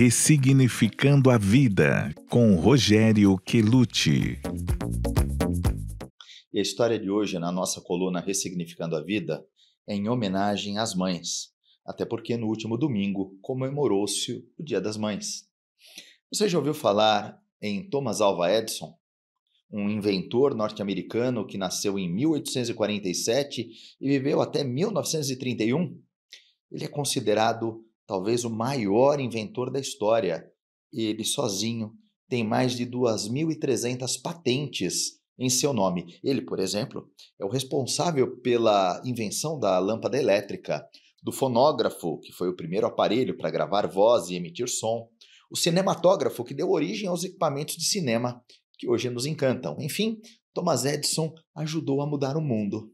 Ressignificando a Vida, com Rogério Quelucci. E a história de hoje, na nossa coluna Ressignificando a Vida, é em homenagem às mães, até porque no último domingo comemorou-se o Dia das Mães. Você já ouviu falar em Thomas Alva Edison? um inventor norte-americano que nasceu em 1847 e viveu até 1931. Ele é considerado talvez o maior inventor da história. Ele sozinho tem mais de 2.300 patentes em seu nome. Ele, por exemplo, é o responsável pela invenção da lâmpada elétrica, do fonógrafo, que foi o primeiro aparelho para gravar voz e emitir som, o cinematógrafo, que deu origem aos equipamentos de cinema que hoje nos encantam. Enfim, Thomas Edison ajudou a mudar o mundo.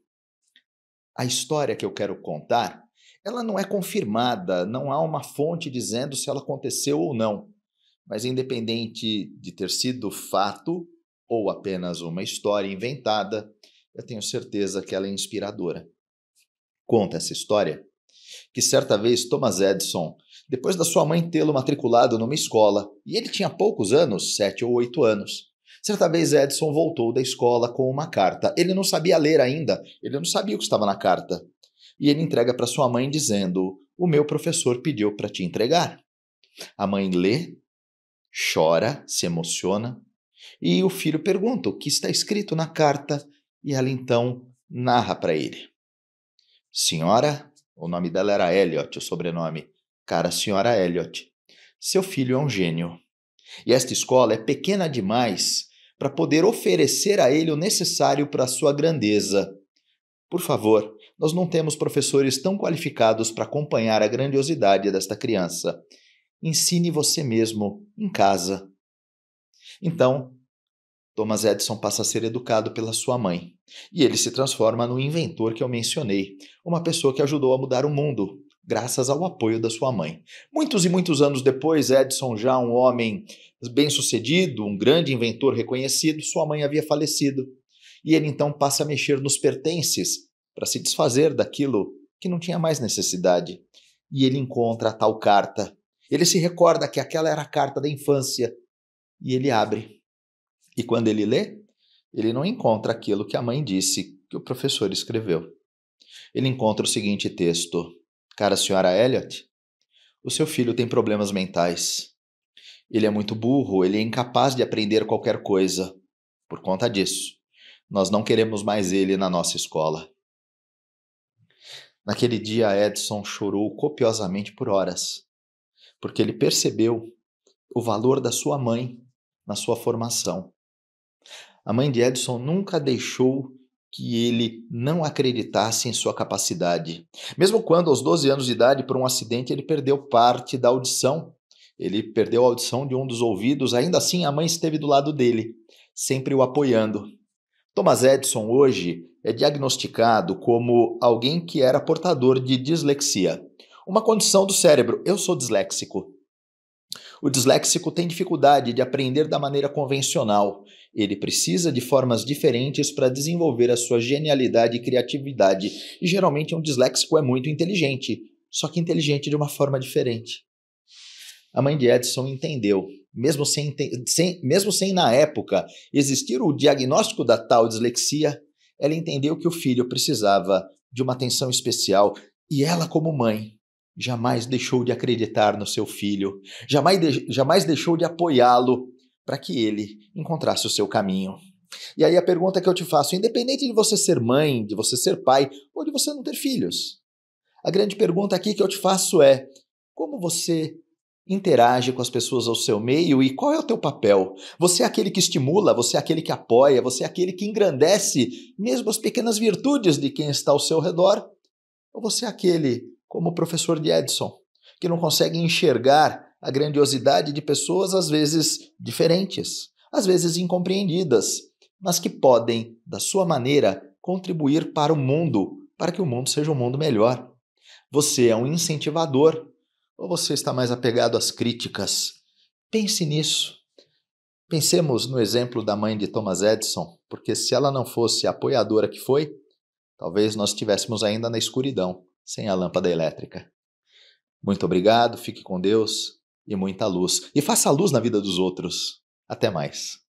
A história que eu quero contar ela não é confirmada, não há uma fonte dizendo se ela aconteceu ou não. Mas independente de ter sido fato ou apenas uma história inventada, eu tenho certeza que ela é inspiradora. Conta essa história que certa vez Thomas Edison, depois da sua mãe tê-lo matriculado numa escola, e ele tinha poucos anos, sete ou oito anos, Certa vez Edson voltou da escola com uma carta. Ele não sabia ler ainda, ele não sabia o que estava na carta e ele entrega para sua mãe dizendo: O meu professor pediu para te entregar. A mãe lê, chora, se emociona e o filho pergunta o que está escrito na carta e ela então narra para ele. Senhora, o nome dela era Elliot, o sobrenome. Cara, senhora Elliot, seu filho é um gênio. E esta escola é pequena demais para poder oferecer a ele o necessário para sua grandeza. Por favor, nós não temos professores tão qualificados para acompanhar a grandiosidade desta criança. Ensine você mesmo, em casa. Então, Thomas Edison passa a ser educado pela sua mãe, e ele se transforma no inventor que eu mencionei, uma pessoa que ajudou a mudar o mundo, graças ao apoio da sua mãe. Muitos e muitos anos depois, Edison, já um homem bem-sucedido, um grande inventor reconhecido, sua mãe havia falecido. E ele então passa a mexer nos pertences para se desfazer daquilo que não tinha mais necessidade. E ele encontra a tal carta. Ele se recorda que aquela era a carta da infância e ele abre. E quando ele lê, ele não encontra aquilo que a mãe disse que o professor escreveu. Ele encontra o seguinte texto: Cara senhora Elliot, o seu filho tem problemas mentais. Ele é muito burro, ele é incapaz de aprender qualquer coisa. Por conta disso, nós não queremos mais ele na nossa escola. Naquele dia, Edson chorou copiosamente por horas, porque ele percebeu o valor da sua mãe na sua formação. A mãe de Edson nunca deixou que ele não acreditasse em sua capacidade. Mesmo quando, aos 12 anos de idade, por um acidente, ele perdeu parte da audição, ele perdeu a audição de um dos ouvidos, ainda assim a mãe esteve do lado dele, sempre o apoiando. Thomas Edison hoje é diagnosticado como alguém que era portador de dislexia, uma condição do cérebro. Eu sou disléxico. O disléxico tem dificuldade de aprender da maneira convencional. Ele precisa de formas diferentes para desenvolver a sua genialidade e criatividade. E geralmente um disléxico é muito inteligente, só que inteligente de uma forma diferente. A mãe de Edson entendeu, mesmo sem, sem mesmo sem na época existir o diagnóstico da tal dislexia, ela entendeu que o filho precisava de uma atenção especial e ela, como mãe, jamais deixou de acreditar no seu filho, jamais, de, jamais deixou de apoiá-lo para que ele encontrasse o seu caminho. E aí a pergunta que eu te faço, independente de você ser mãe, de você ser pai ou de você não ter filhos, a grande pergunta aqui que eu te faço é: como você interage com as pessoas ao seu meio e qual é o teu papel? Você é aquele que estimula, você é aquele que apoia, você é aquele que engrandece mesmo as pequenas virtudes de quem está ao seu redor? Ou você é aquele, como o professor de Edson, que não consegue enxergar a grandiosidade de pessoas às vezes diferentes, às vezes incompreendidas, mas que podem, da sua maneira, contribuir para o mundo, para que o mundo seja um mundo melhor? Você é um incentivador, ou você está mais apegado às críticas? Pense nisso. Pensemos no exemplo da mãe de Thomas Edison, porque se ela não fosse a apoiadora que foi, talvez nós estivéssemos ainda na escuridão, sem a lâmpada elétrica. Muito obrigado, fique com Deus e muita luz. E faça luz na vida dos outros. Até mais.